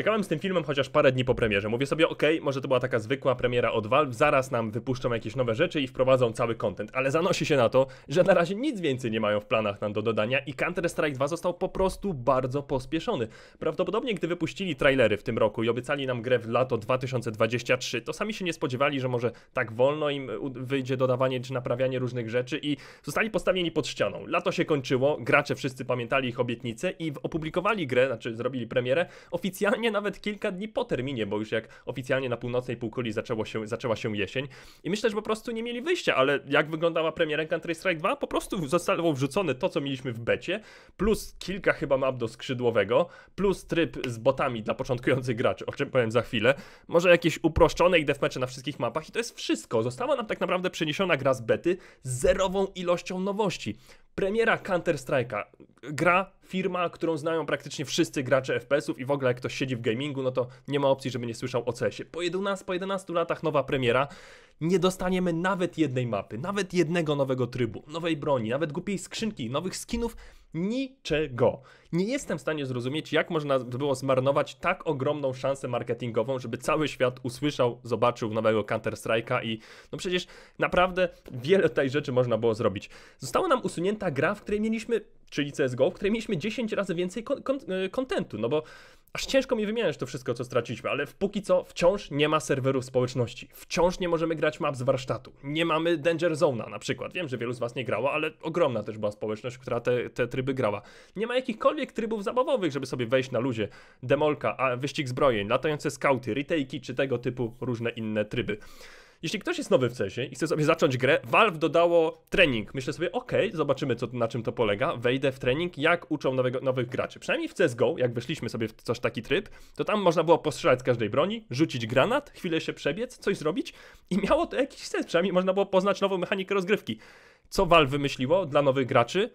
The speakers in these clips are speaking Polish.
Czekałem z tym filmem chociaż parę dni po premierze. Mówię sobie, ok, może to była taka zwykła premiera od Valve, zaraz nam wypuszczą jakieś nowe rzeczy i wprowadzą cały content, ale zanosi się na to, że na razie nic więcej nie mają w planach nam do dodania i Counter-Strike 2 został po prostu bardzo pospieszony. Prawdopodobnie gdy wypuścili trailery w tym roku i obiecali nam grę w lato 2023, to sami się nie spodziewali, że może tak wolno im wyjdzie dodawanie czy naprawianie różnych rzeczy i zostali postawieni pod ścianą. Lato się kończyło, gracze wszyscy pamiętali ich obietnice i opublikowali grę, znaczy zrobili premierę oficjalnie nawet kilka dni po terminie, bo już jak oficjalnie na północnej półkuli zaczęło się, zaczęła się jesień. I myślę, że po prostu nie mieli wyjścia, ale jak wyglądała premiera Counter Strike 2? Po prostu zostało wrzucone to, co mieliśmy w becie, plus kilka chyba map do skrzydłowego, plus tryb z botami dla początkujących graczy, o czym powiem za chwilę. Może jakieś uproszczone i defmecze na wszystkich mapach i to jest wszystko. Została nam tak naprawdę przeniesiona gra z bety z zerową ilością nowości. Premiera Counter-Strike'a, gra firma, którą znają praktycznie wszyscy gracze FPS-ów i w ogóle jak ktoś siedzi w gamingu, no to nie ma opcji, żeby nie słyszał o CS-ie. Po 11, po 11 latach nowa premiera, nie dostaniemy nawet jednej mapy, nawet jednego nowego trybu, nowej broni, nawet głupiej skrzynki, nowych skinów, niczego. Nie jestem w stanie zrozumieć, jak można było zmarnować tak ogromną szansę marketingową, żeby cały świat usłyszał, zobaczył nowego Counter-Strike'a i no przecież naprawdę wiele tej rzeczy można było zrobić. Została nam usunięta gra, w której mieliśmy czyli CSGO, w której mieliśmy 10 razy więcej e, kontentu, no bo aż ciężko mi wymieniać to wszystko, co straciliśmy, ale póki co wciąż nie ma serwerów społeczności, wciąż nie możemy grać map z warsztatu, nie mamy Danger Zone'a na przykład, wiem, że wielu z was nie grało, ale ogromna też była społeczność, która te, te tryby grała. Nie ma jakichkolwiek trybów zabawowych, żeby sobie wejść na luzie, demolka, wyścig zbrojeń, latające skauty, retake'i czy tego typu różne inne tryby jeśli ktoś jest nowy w CESie i chce sobie zacząć grę, Valve dodało trening. Myślę sobie, okej, zobaczymy co, na czym to polega, wejdę w trening, jak uczą nowego, nowych graczy. Przynajmniej w CSGO, jak wyszliśmy sobie w coś taki tryb, to tam można było postrzelać z każdej broni, rzucić granat, chwilę się przebiec, coś zrobić i miało to jakiś sens, przynajmniej można było poznać nową mechanikę rozgrywki. Co Valve wymyśliło dla nowych graczy?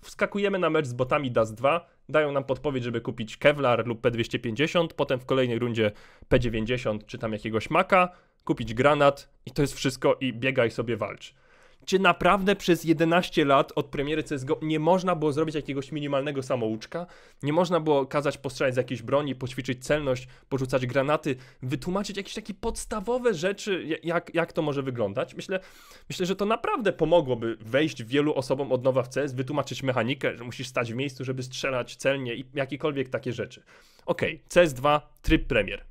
wskakujemy na mecz z botami DAS 2, dają nam podpowiedź, żeby kupić Kevlar lub P250, potem w kolejnej rundzie P90 czy tam jakiegoś maka, kupić granat i to jest wszystko i biegaj sobie walcz. Czy naprawdę przez 11 lat od premiery CSGO nie można było zrobić jakiegoś minimalnego samouczka? Nie można było kazać postrzelać z jakiejś broni, poćwiczyć celność, porzucać granaty, wytłumaczyć jakieś takie podstawowe rzeczy, jak, jak to może wyglądać? Myślę, myślę, że to naprawdę pomogłoby wejść wielu osobom od nowa w CS, wytłumaczyć mechanikę, że musisz stać w miejscu, żeby strzelać celnie i jakiekolwiek takie rzeczy. Ok, CS2, tryb premier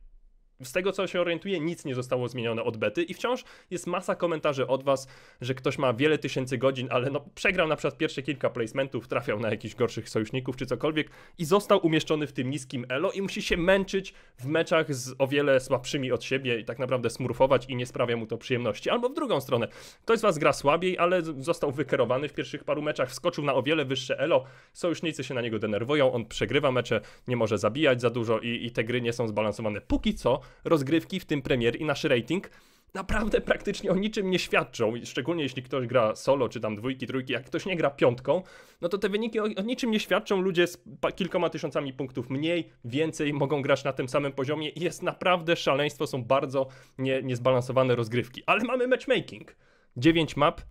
z tego co się orientuję, nic nie zostało zmienione od bety i wciąż jest masa komentarzy od was, że ktoś ma wiele tysięcy godzin, ale no przegrał na przykład pierwsze kilka placementów, trafiał na jakichś gorszych sojuszników czy cokolwiek i został umieszczony w tym niskim elo i musi się męczyć w meczach z o wiele słabszymi od siebie i tak naprawdę smurfować i nie sprawia mu to przyjemności. Albo w drugą stronę, ktoś z was gra słabiej, ale został wykerowany w pierwszych paru meczach, wskoczył na o wiele wyższe elo, sojusznicy się na niego denerwują, on przegrywa mecze, nie może zabijać za dużo i, i te gry nie są zbalansowane. Póki co rozgrywki, w tym premier i nasz rating naprawdę praktycznie o niczym nie świadczą, szczególnie jeśli ktoś gra solo, czy tam dwójki, trójki, jak ktoś nie gra piątką, no to te wyniki o, o niczym nie świadczą, ludzie z kilkoma tysiącami punktów mniej, więcej mogą grać na tym samym poziomie i jest naprawdę szaleństwo, są bardzo nie, niezbalansowane rozgrywki, ale mamy matchmaking. 9 map,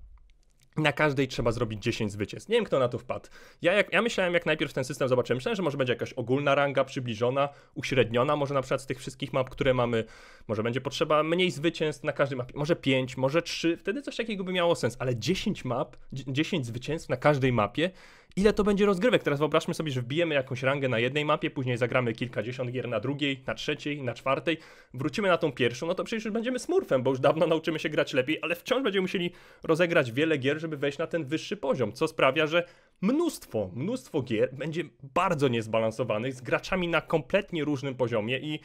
na każdej trzeba zrobić 10 zwycięstw. Nie wiem, kto na to wpadł. Ja, jak, ja myślałem, jak najpierw ten system zobaczyłem, myślałem, że może będzie jakaś ogólna ranga, przybliżona, uśredniona, może na przykład z tych wszystkich map, które mamy, może będzie potrzeba mniej zwycięstw na każdej mapie, może 5, może 3, wtedy coś takiego by miało sens, ale 10 map, 10 zwycięstw na każdej mapie, Ile to będzie rozgrywek? Teraz wyobraźmy sobie, że wbijemy jakąś rangę na jednej mapie, później zagramy kilkadziesiąt gier na drugiej, na trzeciej, na czwartej, wrócimy na tą pierwszą, no to przecież już będziemy smurfem, bo już dawno nauczymy się grać lepiej, ale wciąż będziemy musieli rozegrać wiele gier, żeby wejść na ten wyższy poziom, co sprawia, że mnóstwo, mnóstwo gier będzie bardzo niezbalansowanych, z graczami na kompletnie różnym poziomie i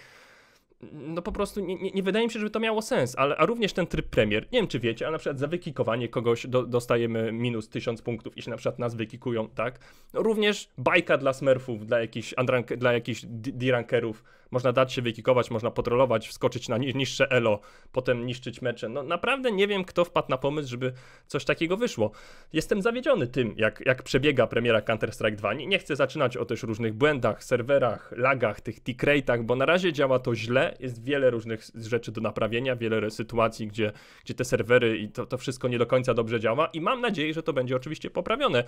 no po prostu nie, nie, nie, wydaje mi się, żeby to miało sens, ale, a również ten tryb premier, nie wiem czy wiecie, ale na przykład za wykikowanie kogoś do, dostajemy minus 1000 punktów, jeśli na przykład nas wykikują, tak? No, również bajka dla smurfów, dla jakichś, andrank, dla jakichś d-rankerów, można dać się wykikować, można potrolować, wskoczyć na niższe elo, potem niszczyć mecze. No naprawdę nie wiem, kto wpadł na pomysł, żeby coś takiego wyszło. Jestem zawiedziony tym, jak, jak przebiega premiera Counter-Strike 2. Nie, nie chcę zaczynać o też różnych błędach, serwerach, lagach, tych tick bo na razie działa to źle, jest wiele różnych rzeczy do naprawienia, wiele sytuacji, gdzie, gdzie te serwery i to, to wszystko nie do końca dobrze działa i mam nadzieję, że to będzie oczywiście poprawione.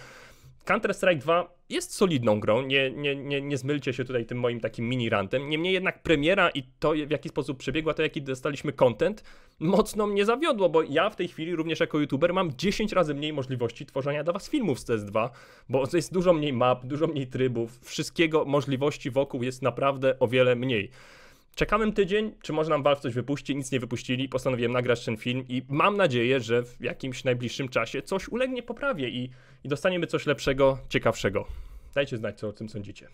Counter-Strike 2 jest solidną grą, nie, nie, nie, nie zmylcie się tutaj tym moim takim mini-rantem, niemniej jednak premiera i to w jaki sposób przebiegła, to jaki dostaliśmy content, mocno mnie zawiodło, bo ja w tej chwili również jako youtuber mam 10 razy mniej możliwości tworzenia dla was filmów z CS2, bo jest dużo mniej map, dużo mniej trybów, wszystkiego możliwości wokół jest naprawdę o wiele mniej. Czekałem tydzień, czy może nam Valve coś wypuści, nic nie wypuścili, postanowiłem nagrać ten film i mam nadzieję, że w jakimś najbliższym czasie coś ulegnie poprawie i, i dostaniemy coś lepszego, ciekawszego. Dajcie znać, co o tym sądzicie.